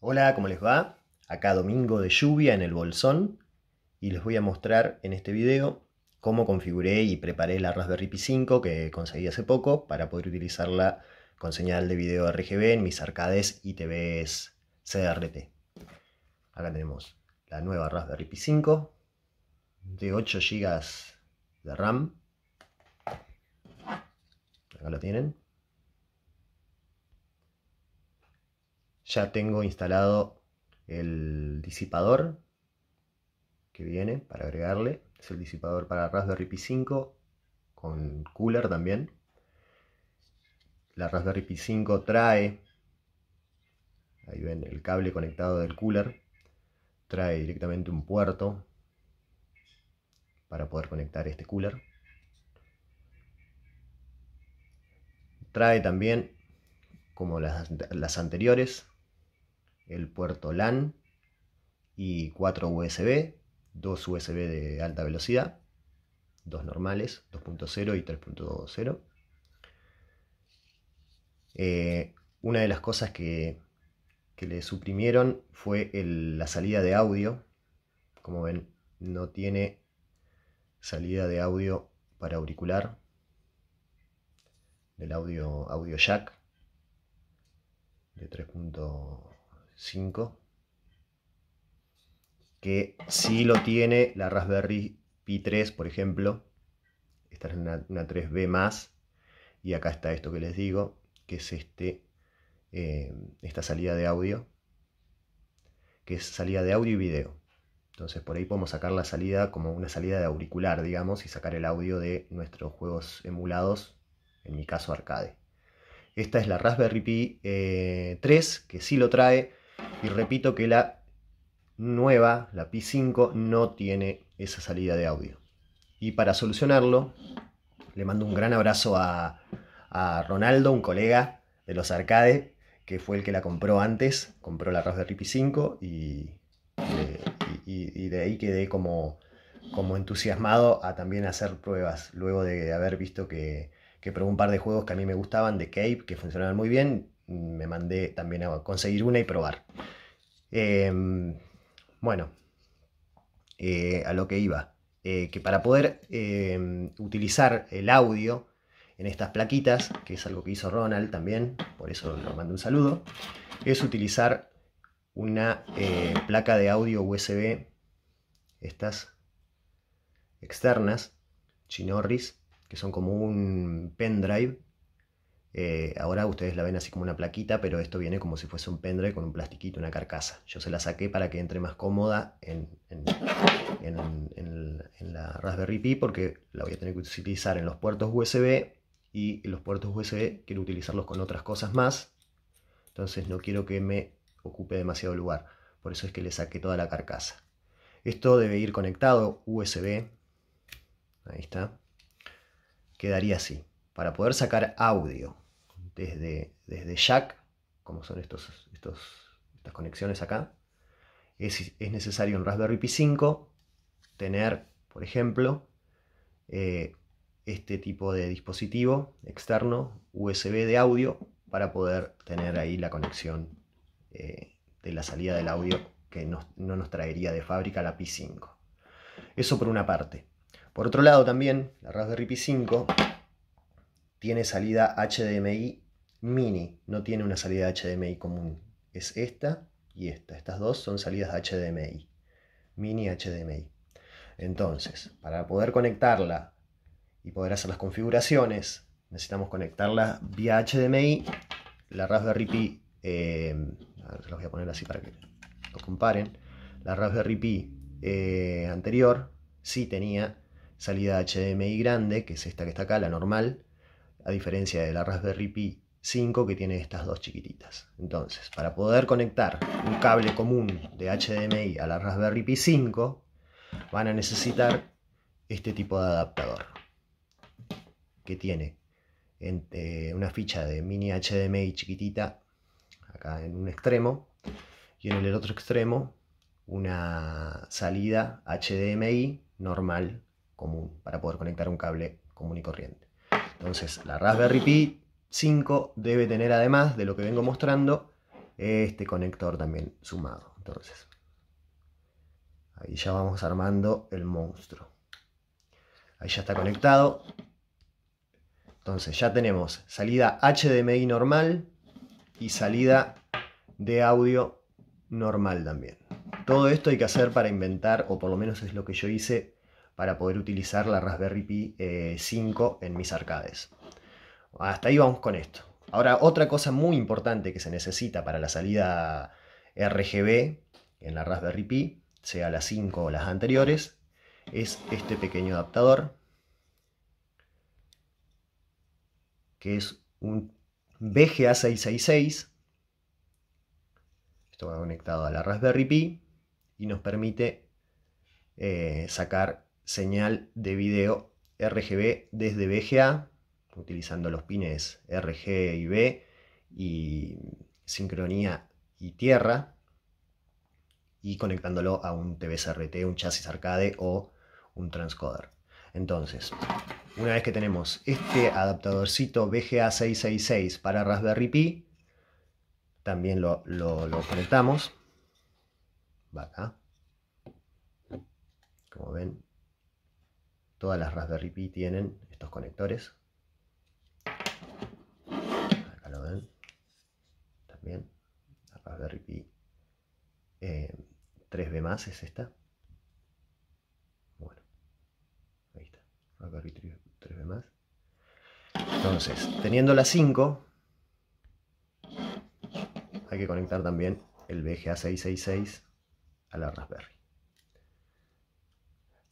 Hola, ¿cómo les va? Acá domingo de lluvia en el Bolsón y les voy a mostrar en este video cómo configuré y preparé la Raspberry Pi 5 que conseguí hace poco para poder utilizarla con señal de video RGB en mis arcades y TVs CRT. Acá tenemos la nueva Raspberry Pi 5 de 8 GB de RAM. Acá lo tienen. Ya tengo instalado el disipador que viene para agregarle. Es el disipador para Raspberry Pi 5 con cooler también. La Raspberry Pi 5 trae, ahí ven el cable conectado del cooler, trae directamente un puerto para poder conectar este cooler. Trae también, como las, las anteriores, el puerto LAN y 4 USB, 2 USB de alta velocidad, dos normales, 2.0 y 3.0. Eh, una de las cosas que, le suprimieron fue la salida de audio. Como ven, no tiene salida de audio para auricular, del audio, jack de 3.0. 5, que si lo tiene la Raspberry Pi 3, por ejemplo. Esta es una, 3B más. Y acá está esto que les digo, que es este, eh, esta salida de audio, que es salida de audio y video. Entonces por ahí podemos sacar la salida como una salida de auricular, digamos, y sacar el audio de nuestros juegos emulados, en mi caso arcade. Esta es la Raspberry Pi 3, eh, que sí lo trae, y repito que la nueva, la Pi 5, no tiene esa salida de audio. Y para solucionarlo, le mando un gran abrazo a, Ronaldo, un colega de los Arcade, que fue el que la compró antes, compró la Raspberry Pi 5 y, y, de ahí quedé como como entusiasmado a también hacer pruebas, luego de haber visto que, que probé un par de juegos que a mí me gustaban de Cape, que funcionaban muy bien, me mandé también a conseguir una y probar. Em, bueno, eh, a lo que iba, eh, que para poder em, utilizar el audio en estas plaquitas, que es algo que hizo Ronald también, por eso lo mando un saludo, es utilizar una eh, placa de audio USB, estas externas, Chinorris, que son como un pendrive eh, ahora ustedes la ven así como una plaquita, pero esto viene como si fuese un pendrive con un plastiquito, una carcasa. Yo se la saqué para que entre más cómoda en, en la Raspberry Pi porque la voy a tener que utilizar en los puertos USB y los puertos USB quiero utilizarlos con otras cosas más. Entonces no quiero que me ocupe demasiado lugar. Por eso es que le saqué toda la carcasa. Esto debe ir conectado USB. Ahí está. Quedaría así. Para poder sacar audio desde, Jack, como son estos, estas conexiones acá, es, es necesario en Raspberry Pi 5 tener, por ejemplo, eh, este tipo de dispositivo externo USB de audio para poder tener ahí la conexión eh, de la salida del audio que no nos traería de fábrica la Pi 5. Eso por una parte. Por otro lado también, la Raspberry Pi 5 tiene salida HDMI mini, no tiene una salida HDMI común. Es esta y esta. Estas dos son salidas HDMI. Mini HDMI. Entonces, para poder conectarla y poder hacer las configuraciones, necesitamos conectarla vía HDMI. La Raspberry Pi, eh, a ver, se voy a poner así para que lo comparen. La Raspberry Pi eh, anterior sí tenía salida HDMI grande, que es esta que está acá, la normal, a diferencia de la Raspberry Pi 5 que tiene estas dos chiquititas. Entonces, para poder conectar un cable común de HDMI a la Raspberry Pi 5, van a necesitar este tipo de adaptador que tiene eh, una ficha de mini HDMI chiquitita acá en un extremo y en el otro extremo una salida HDMI normal común para poder conectar un cable común y corriente. Entonces la Raspberry Pi 5 debe tener además de lo que vengo mostrando este conector también sumado. Entonces, ahí ya vamos armando el monstruo. Ahí ya está conectado. Entonces ya tenemos salida HDMI normal y salida de audio normal también. Todo esto hay que hacer para inventar, o por lo menos es lo que yo hice, para poder utilizar la Raspberry Pi 5 eh, en mis arcades. Hasta ahí vamos con esto. Ahora, otra cosa muy importante que se necesita para la salida RGB en la Raspberry Pi, sea las 5 o las anteriores, es este pequeño adaptador, que es un BGA666. Esto va conectado a la Raspberry Pi y nos permite eh, sacar señal de video RGB desde BGA utilizando los pines RG y B y sincronía y tierra y conectándolo a un TBSRT, un chasis arcade o un transcoder. Entonces, una vez que tenemos este adaptadorcito BGA666 para Raspberry Pi, también lo, lo conectamos. Va acá. Como ven, todas las Raspberry Pi tienen estos conectores. Bien, la Raspberry Pi 3B más es esta. Bueno, ahí está, Raspberry 3B más. Entonces, teniendo la 5, hay que conectar también el BGA666 a la Raspberry.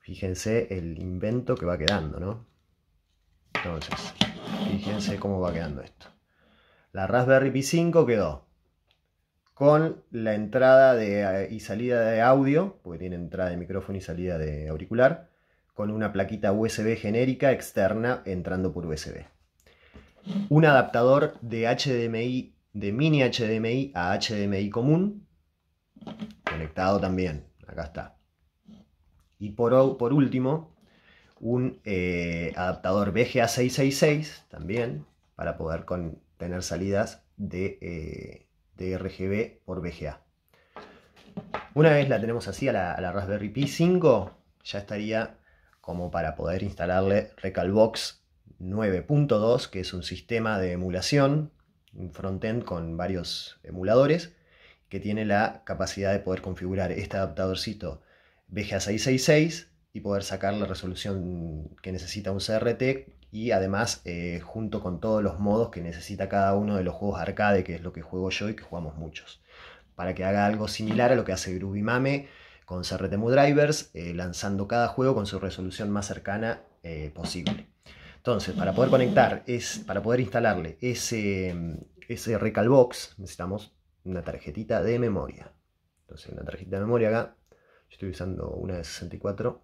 Fíjense el invento que va quedando, ¿no? Entonces, fíjense cómo va quedando esto. La Raspberry Pi 5 quedó con la entrada de, eh, y salida de audio, porque tiene entrada de micrófono y salida de auricular, con una plaquita USB genérica externa entrando por USB. Un adaptador de HDMI, de mini HDMI a HDMI común, conectado también, acá está. Y por, por último, un eh, adaptador VGA 666 también, para poder con, tener salidas de, eh, RGB por VGA. Una vez la tenemos así a la, Raspberry Pi 5, ya estaría como para poder instalarle Recalbox 9.2, que es un sistema de emulación, un frontend con varios emuladores, que tiene la capacidad de poder configurar este adaptadorcito VGA 666 y poder sacar la resolución que necesita un CRT y además eh, junto con todos los modos que necesita cada uno de los juegos arcade, que es lo que juego yo y que jugamos muchos, para que haga algo similar a lo que hace Groovy Mame con CRT Drivers, eh, lanzando cada juego con su resolución más cercana eh, posible. Entonces, para poder conectar, es, para poder instalarle ese, ese Recalbox, necesitamos una tarjetita de memoria. Entonces, una tarjetita de memoria acá, yo estoy usando una de 64,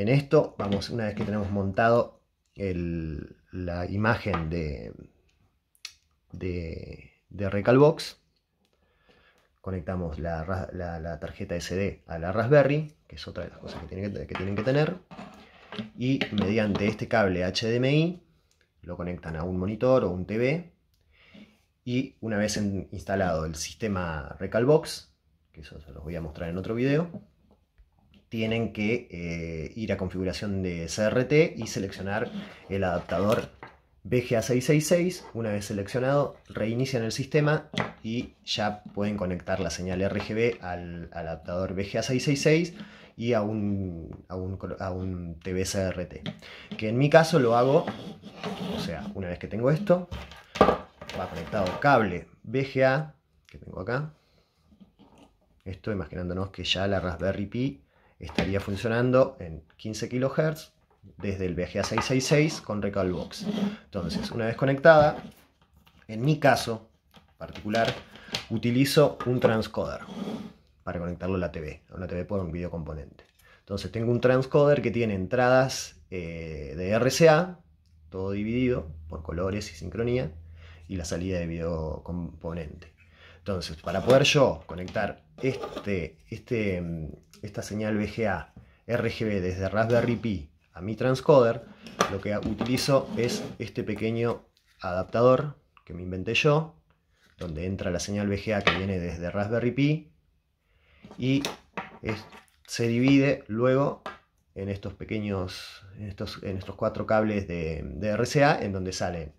en esto. Vamos, una vez que tenemos montado la imagen de, de, Recalbox, conectamos la, tarjeta SD a la Raspberry, que es otra de las cosas que tienen que, que tienen que tener, y mediante este cable HDMI lo conectan a un monitor o un TV, y una vez instalado el sistema Recalbox, que eso se los voy a mostrar en otro video, tienen que eh, ir a configuración de CRT y seleccionar el adaptador BGA666. Una vez seleccionado, reinician el sistema y ya pueden conectar la señal RGB al, adaptador BGA666 y a un, un, a un TV CRT. Que en mi caso lo hago, o sea, una vez que tengo esto, va conectado cable BGA, que tengo acá. Esto imaginándonos que ya la Raspberry Pi estaría funcionando en 15 kHz desde el VGA 666 con Recall Entonces, una vez conectada, en mi caso particular, utilizo un transcoder para conectarlo a la TV, a una TV por un video componente. Entonces, tengo un transcoder que tiene entradas eh, de RCA, todo dividido por colores y sincronía, y la salida de video componente. Entonces, para poder yo conectar este, este, mm, esta señal VGA RGB desde Raspberry Pi a mi transcoder, lo que utilizo es este pequeño adaptador que me inventé yo, donde entra la señal VGA que viene desde Raspberry Pi y se divide luego en estos pequeños, estos, cuatro cables de RCA, en donde salen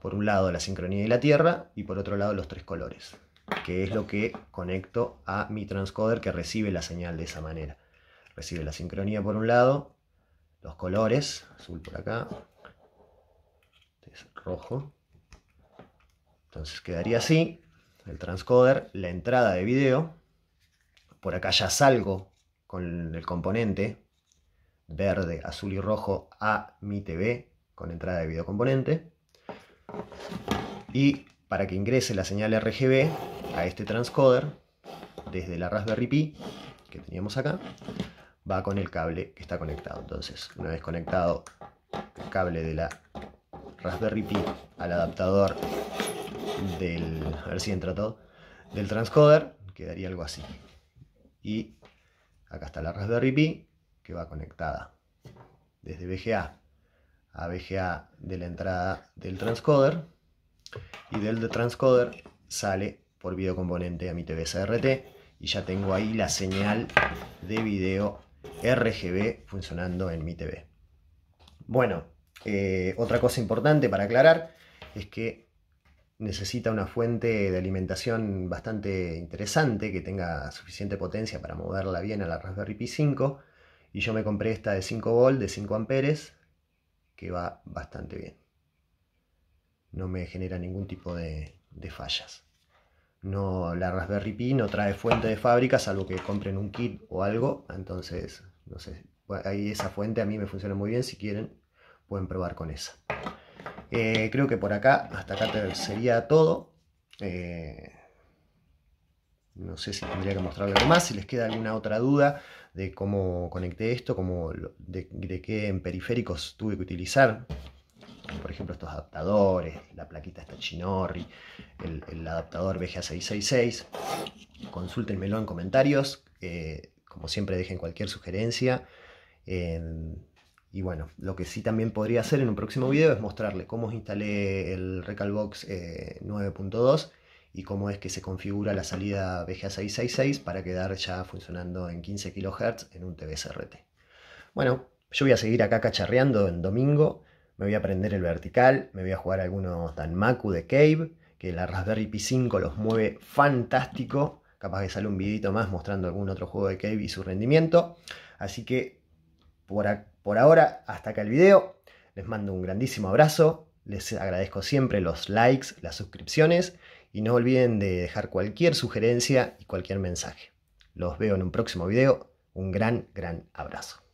por un lado la sincronía y la tierra y por otro lado los tres colores que es lo que conecto a mi transcoder que recibe la señal de esa manera. Recibe la sincronía por un lado, los colores, azul por acá, este es rojo. Entonces quedaría así, el transcoder, la entrada de video, por acá ya salgo con el componente verde, azul y rojo a mi TV con entrada de video componente. Y para que ingrese la señal RGB a este transcoder desde la Raspberry Pi que teníamos acá, va con el cable que está conectado. Entonces, una vez conectado el cable de la Raspberry Pi al adaptador del, si del transcoder, quedaría algo así. Y acá está la Raspberry Pi que va conectada desde VGA a VGA de la entrada del transcoder y del de transcoder sale por video componente a mi TV SRT y ya tengo ahí la señal de video RGB funcionando en mi TV. Bueno, eh, otra cosa importante para aclarar es que necesita una fuente de alimentación bastante interesante que tenga suficiente potencia para moverla bien a la Raspberry Pi 5 y yo me compré esta de 5 volt de 5 amperes que va bastante bien no me genera ningún tipo de, fallas. No, la Raspberry Pi no trae fuente de fábrica, salvo que compren un kit o algo. Entonces, no sé, ahí esa fuente a mí me funciona muy bien. Si quieren, pueden probar con esa. Eh, creo que por acá, hasta acá sería todo. Eh, no sé si tendría que mostrar algo más. Si les queda alguna otra duda de cómo conecté esto, de, de qué en periféricos tuve que utilizar como por ejemplo estos adaptadores, la plaquita está Chinorri, el, adaptador vga 666 Consúltenmelo en comentarios, como siempre dejen cualquier sugerencia. y bueno, lo que sí también podría hacer en un próximo video es mostrarle cómo instalé el Recalbox 9.2 eh, y cómo es que se configura la salida vga 666 para quedar ya funcionando en 15 kHz en un TV CRT. Bueno, yo voy a seguir acá cacharreando en domingo me voy a aprender el vertical, me voy a jugar algunos Danmaku de Cave, que la Raspberry Pi 5 los mueve fantástico. Capaz que sale un videito más mostrando algún otro juego de Cave y su rendimiento. Así que por, por ahora, hasta acá el video. Les mando un grandísimo abrazo. Les agradezco siempre los likes, las suscripciones y no olviden de dejar cualquier sugerencia y cualquier mensaje. Los veo en un próximo video. Un gran, gran abrazo.